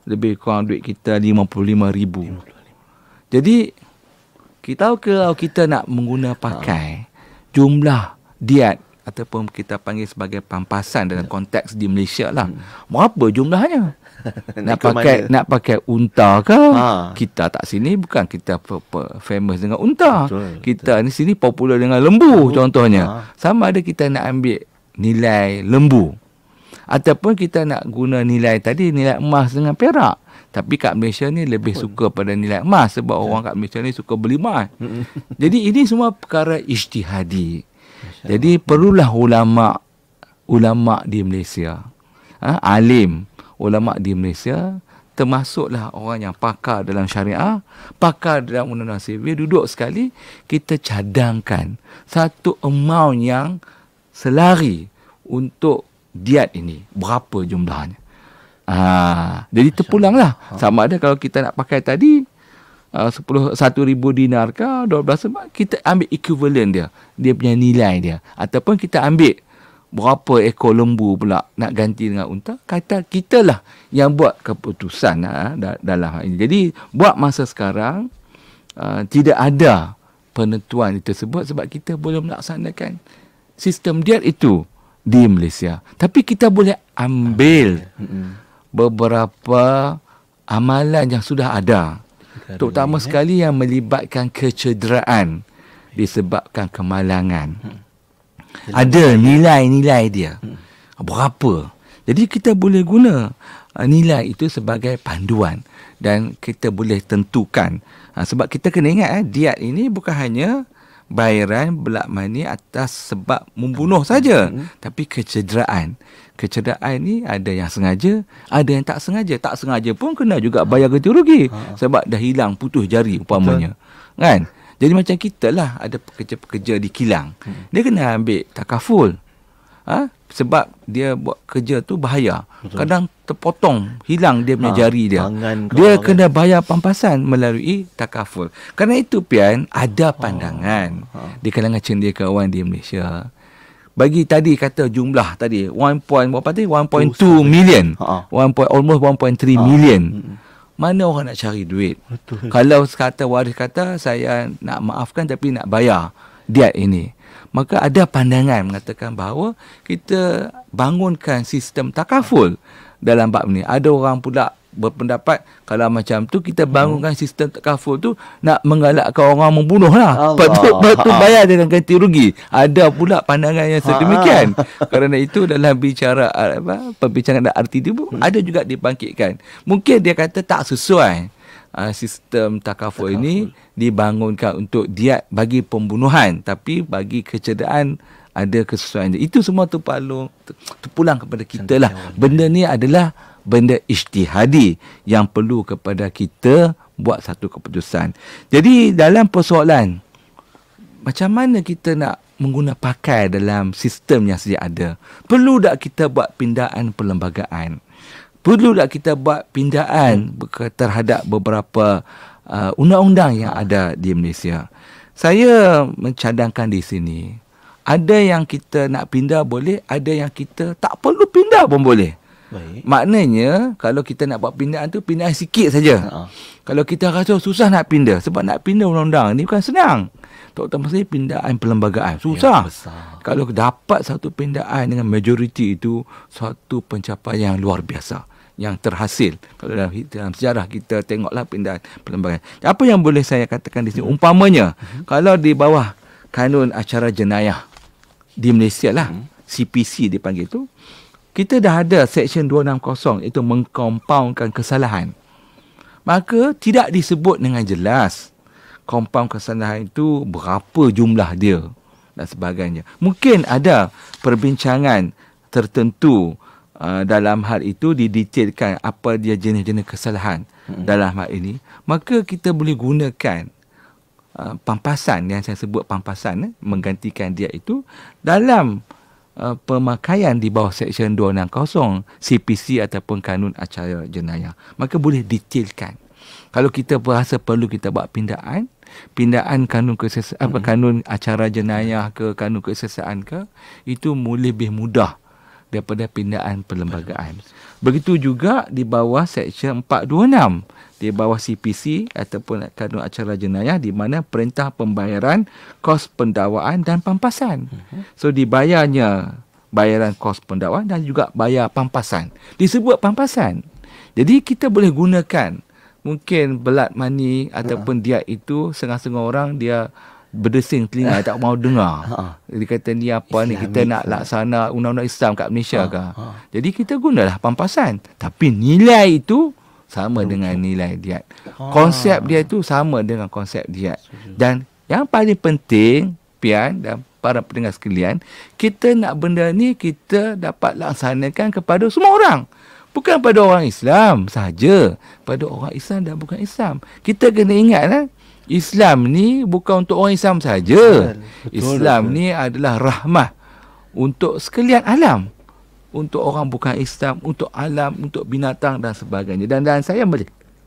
lebih kurang duit kita 55 ribu jadi kita kalau kita nak mengguna pakai jumlah diet ataupun kita panggil sebagai pampasan dalam ya. konteks di Malaysia lah berapa jumlahnya nak pakai mana? nak pakai unta ke? Ha. Kita tak sini bukan kita famous dengan unta. Betul, kita ni sini popular dengan lembu oh. contohnya. Ha. Sama ada kita nak ambil nilai lembu ataupun kita nak guna nilai tadi nilai emas dengan perak. Tapi kat Malaysia ni lebih betul. suka pada nilai emas sebab betul. orang kat Malaysia ni suka beli emas. Jadi ini semua perkara ijtihadi. Jadi perlulah ulama ulama di Malaysia. Ha, alim ulama di Malaysia termasuklah orang yang pakar dalam syariah, pakar dalam undang-undang sivil duduk sekali kita cadangkan satu amount yang selari untuk diat ini berapa jumlahnya. Ah, ha, jadi terpulanglah sama ada kalau kita nak pakai tadi uh, 10 1000 dinar ke 12 kita ambil equivalent dia dia punya nilai dia ataupun kita ambil berapa ekor lembu pula nak ganti dengan unta kata kita lah yang buat keputusan ha, dalam hal ini jadi buat masa sekarang uh, tidak ada penentuan itu sebab sebab kita boleh melaksanakan sistem dia itu di Malaysia tapi kita boleh ambil beberapa amalan yang sudah ada terutama eh. sekali yang melibatkan kecederaan disebabkan kemalangan mm ada nilai-nilai dia hmm. berapa jadi kita boleh guna uh, nilai itu sebagai panduan dan kita boleh tentukan uh, sebab kita kena ingat eh diet ini bukan hanya bayaran belak mani atas sebab membunuh hmm. saja hmm. tapi kecederaan kecederaan ini ada yang sengaja ada yang tak sengaja tak sengaja pun kena juga bayar ganti rugi ha. ha. sebab dah hilang putus jari upamanya, Betul. kan jadi macam kita lah ada pekerja-pekerja di kilang. Hmm. Dia kena ambil takaful. Ha? Sebab dia buat kerja tu bahaya. Betul. Kadang terpotong, hilang dia punya ha, jari dia. Tangan dia tangan. kena bayar pampasan melalui takaful. Karena itu pian ada pandangan oh. di kalangan cendekiawan di Malaysia. Bagi tadi kata jumlah tadi 1. berapa tadi? 1.2 million. Ha. 1. almost 1.3 ha. million. Ha mana orang nak cari duit Betul. kalau kata waris kata saya nak maafkan tapi nak bayar dia ini maka ada pandangan mengatakan bahawa kita bangunkan sistem takaful dalam bab ini ada orang pula berpendapat kalau macam tu kita hmm. bangunkan hmm. sistem takaful tu nak menggalakkan orang membunuh lah patut patu bayar dengan ganti rugi ada pula pandangan yang sedemikian ha kerana itu dalam bicara apa, perbincangan dan arti dia hmm. ada juga dibangkitkan mungkin dia kata tak sesuai Uh, sistem takaful ini dibangunkan untuk dia bagi pembunuhan tapi bagi kecederaan ada kesesuaian itu semua tu Tu pulang kepada kita lah benda ni adalah benda istihadi yang perlu kepada kita buat satu keputusan. Jadi dalam persoalan macam mana kita nak menggunakan pakai dalam sistem yang sedia ada? Perlu tak kita buat pindaan perlembagaan? Perlu tak kita buat pindaan terhadap beberapa uh, undang-undang yang ada di Malaysia? Saya mencadangkan di sini. Ada yang kita nak pindah boleh, ada yang kita tak perlu pindah pun boleh. Baik. Maknanya kalau kita nak buat pindaan tu pindaan sikit saja. uh Kalau kita rasa susah nak pindah sebab nak pindah undang-undang ni bukan senang. Terutama saya pindaan perlembagaan susah. Ya, Kalau dapat satu pindaan dengan majoriti itu satu pencapaian yang luar biasa yang terhasil kalau dalam, dalam sejarah kita tengoklah pindaan perlembagaan. Apa yang boleh saya katakan di sini hmm. umpamanya uh-huh. kalau di bawah kanun acara jenayah di Malaysia lah uh-huh. Hmm. CPC dipanggil tu kita dah ada section 260 itu mengkompaunkan kesalahan. Maka tidak disebut dengan jelas kompaun kesalahan itu berapa jumlah dia dan sebagainya. Mungkin ada perbincangan tertentu uh, dalam hal itu didetailkan apa dia jenis-jenis kesalahan hmm. dalam hal ini. Maka kita boleh gunakan uh, pampasan yang saya sebut pampasan eh, menggantikan dia itu dalam Uh, pemakaian di bawah Seksyen 260 CPC ataupun Kanun Acara Jenayah. Maka boleh detailkan. Kalau kita berasa perlu kita buat pindaan, pindaan kanun kesesa- apa hmm. kanun acara jenayah ke kanun kesesaan ke itu mulih lebih mudah daripada pindaan perlembagaan. Begitu juga di bawah Seksyen 426 di bawah CPC ataupun Kanun Acara Jenayah di mana perintah pembayaran kos pendakwaan dan pampasan. Mhm. So dibayarnya bayaran kos pendakwaan dan juga bayar pampasan. Disebut pampasan. Jadi kita boleh gunakan mungkin belat mani ya. ataupun dia itu setengah-setengah orang dia berdesing telinga tak mau dengar. Ha. Dia kata ni apa Islamic ni kita nak lah. laksana undang-undang Islam kat Malaysia ha. ke? Ha. Jadi kita gunalah pampasan tapi nilai itu sama Rujuk. dengan nilai dia Ha. Konsep dia itu sama dengan konsep dia Dan yang paling penting pian dan para pendengar sekalian, kita nak benda ni kita dapat laksanakan kepada semua orang. Bukan pada orang Islam sahaja. Pada orang Islam dan bukan Islam. Kita kena ingat lah. Eh? Islam ni bukan untuk orang Islam saja. Islam betul. ni adalah rahmah untuk sekalian alam. Untuk orang bukan Islam, untuk alam, untuk binatang dan sebagainya. Dan dan saya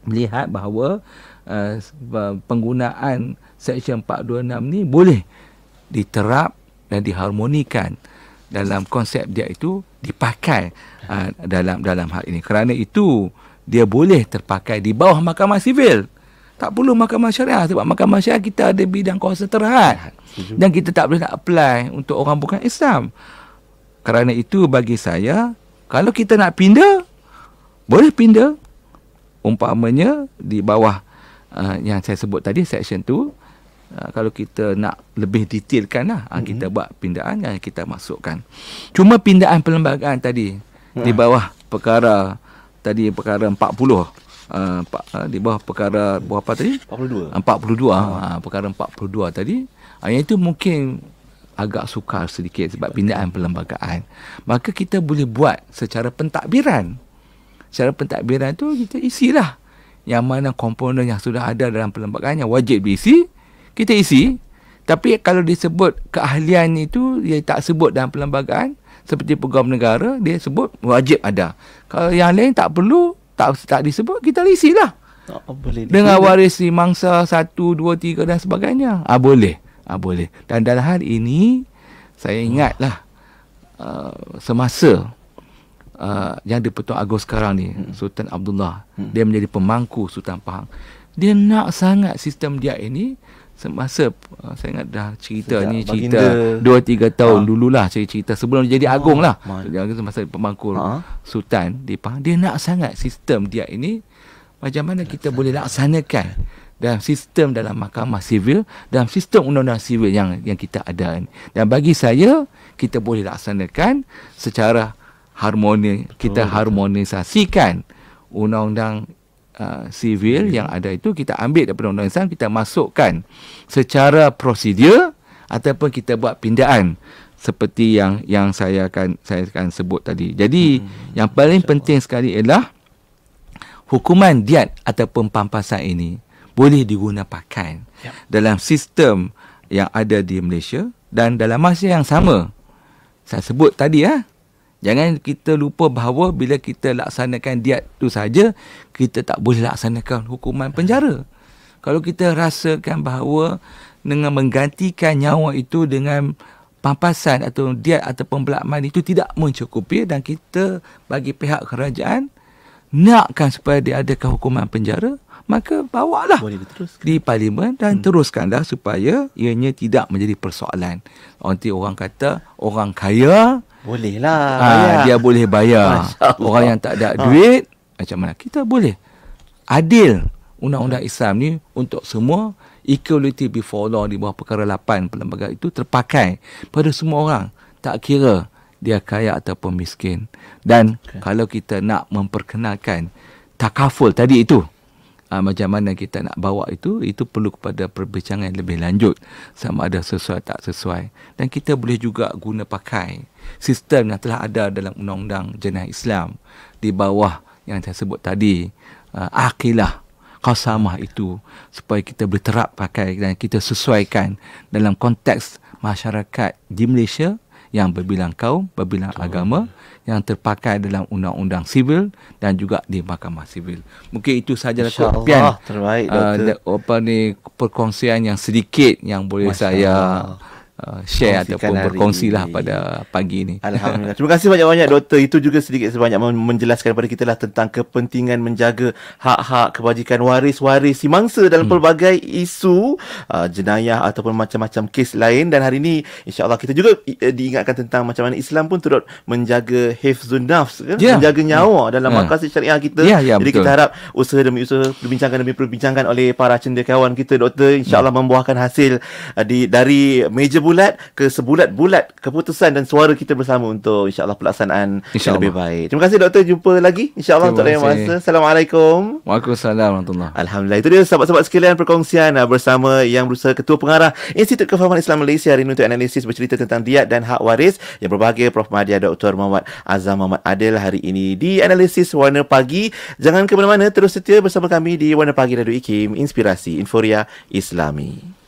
melihat bahawa uh, penggunaan Seksyen 426 ni boleh diterap dan diharmonikan dalam konsep dia itu dipakai uh, dalam dalam hal ini. Kerana itu dia boleh terpakai di bawah mahkamah sivil tak perlu mahkamah syariah sebab mahkamah syariah kita ada bidang kuasa terhad dan kita tak boleh nak apply untuk orang bukan Islam. Kerana itu bagi saya kalau kita nak pindah boleh pindah umpamanya di bawah uh, yang saya sebut tadi section tu uh, kalau kita nak lebih detailkanlah uh, mm-hmm. kita buat pindaan yang kita masukkan. Cuma pindaan perlembagaan tadi di bawah perkara tadi perkara 40 uh, di bawah perkara buah apa tadi? 42. 42 ah ha. ha, perkara 42 tadi. Ha, yang itu mungkin agak sukar sedikit sebab pindaan perlembagaan. Maka kita boleh buat secara pentadbiran. Secara pentadbiran tu kita isilah yang mana komponen yang sudah ada dalam perlembagaan yang wajib diisi, kita isi. Tapi kalau disebut keahlian itu dia tak sebut dalam perlembagaan seperti pegawai negara dia sebut wajib ada. Kalau yang lain tak perlu tak tak disebut kita risi lah oh, boleh dengan waris ni mangsa satu dua tiga dan sebagainya ah boleh ah boleh dan dalam hal ini saya ingatlah uh, semasa uh, yang di Petun agus sekarang ni hmm. Sultan Abdullah hmm. dia menjadi pemangku Sultan Pahang dia nak sangat sistem dia ini Semasa ah, saya ingat dah cerita Sejak ni cerita baginda, 2 3 tahun ha. dululah saya cerita sebelum dia jadi lah. oh, agung lah. Masa pemangku ha. Ah. sultan di dia dia nak sangat sistem dia ini macam mana Laksana. kita boleh laksanakan dalam sistem dalam mahkamah sivil dalam sistem undang-undang sivil yang yang kita ada ini. Dan bagi saya kita boleh laksanakan secara harmoni betul, kita harmonisasikan undang-undang sivil uh, yang ada itu kita ambil daripada undang-undang Islam kita masukkan secara prosedur ataupun kita buat pindaan seperti yang yang saya akan saya akan sebut tadi. Jadi hmm, yang paling insyaAllah. penting sekali ialah hukuman diat ataupun pampasan ini boleh digunakan yep. Ya. dalam sistem yang ada di Malaysia dan dalam masa yang sama. Saya sebut tadi ya, Jangan kita lupa bahawa bila kita laksanakan diet tu saja, kita tak boleh laksanakan hukuman penjara. Kalau kita rasakan bahawa dengan menggantikan nyawa itu dengan pampasan atau diet atau pembelakman itu tidak mencukupi dan kita bagi pihak kerajaan nakkan supaya ada kehukuman penjara, maka bawalah boleh di parlimen dan hmm. teruskanlah supaya ianya tidak menjadi persoalan. Nanti orang kata orang kaya boleh lah ha, ah, ya. Dia boleh bayar Orang yang tak ada ha. duit Macam mana Kita boleh Adil Undang-undang hmm. Islam ni Untuk semua Equality before law Di bawah perkara 8 Perlembagaan itu Terpakai Pada semua orang Tak kira Dia kaya ataupun miskin Dan okay. Kalau kita nak memperkenalkan Takaful tadi itu uh, macam mana kita nak bawa itu itu perlu kepada perbincangan yang lebih lanjut sama ada sesuai tak sesuai dan kita boleh juga guna pakai sistem yang telah ada dalam undang-undang jenayah Islam di bawah yang saya sebut tadi uh, akilah kosamah itu supaya kita boleh terap pakai dan kita sesuaikan dalam konteks masyarakat di Malaysia yang berbilang kaum, berbilang Betul. agama yang terpakai dalam undang-undang sivil dan juga di mahkamah sivil. Mungkin itu sajalah kopian. Terbaik, uh, apa ni perkongsian yang sedikit yang boleh Masya saya Allah uh, share Kongsikan ataupun berkongsi lah pada pagi ini. Alhamdulillah. Terima kasih banyak-banyak doktor. Itu juga sedikit sebanyak menjelaskan kepada kita lah tentang kepentingan menjaga hak-hak kebajikan waris-waris si mangsa dalam hmm. pelbagai isu uh, jenayah ataupun macam-macam kes lain dan hari ini insya-Allah kita juga uh, diingatkan tentang macam mana Islam pun turut menjaga hifzun nafs kan? yeah. menjaga ya. nyawa yeah. dalam yeah. makasih syariah kita. Yeah, yeah, Jadi betul. kita harap usaha demi usaha perbincangan demi perbincangan oleh para cendekiawan kita doktor insya-Allah yeah. membuahkan hasil uh, di dari meja bulat ke sebulat bulat keputusan dan suara kita bersama untuk insyaallah pelaksanaan insya yang lebih baik. Terima kasih doktor jumpa lagi insyaallah untuk lain masa. Assalamualaikum. Waalaikumsalam warahmatullahi. Alhamdulillah itu dia sahabat-sahabat sekalian perkongsian ah, bersama yang berusaha ketua pengarah Institut Kefahaman Islam Malaysia hari ini untuk analisis bercerita tentang diat dan hak waris yang berbahagia Prof Madya Dr Muhammad Azam Muhammad Adil hari ini di analisis warna pagi. Jangan ke mana-mana terus setia bersama kami di Warna Pagi Radio Ikim Inspirasi Inforia Islami.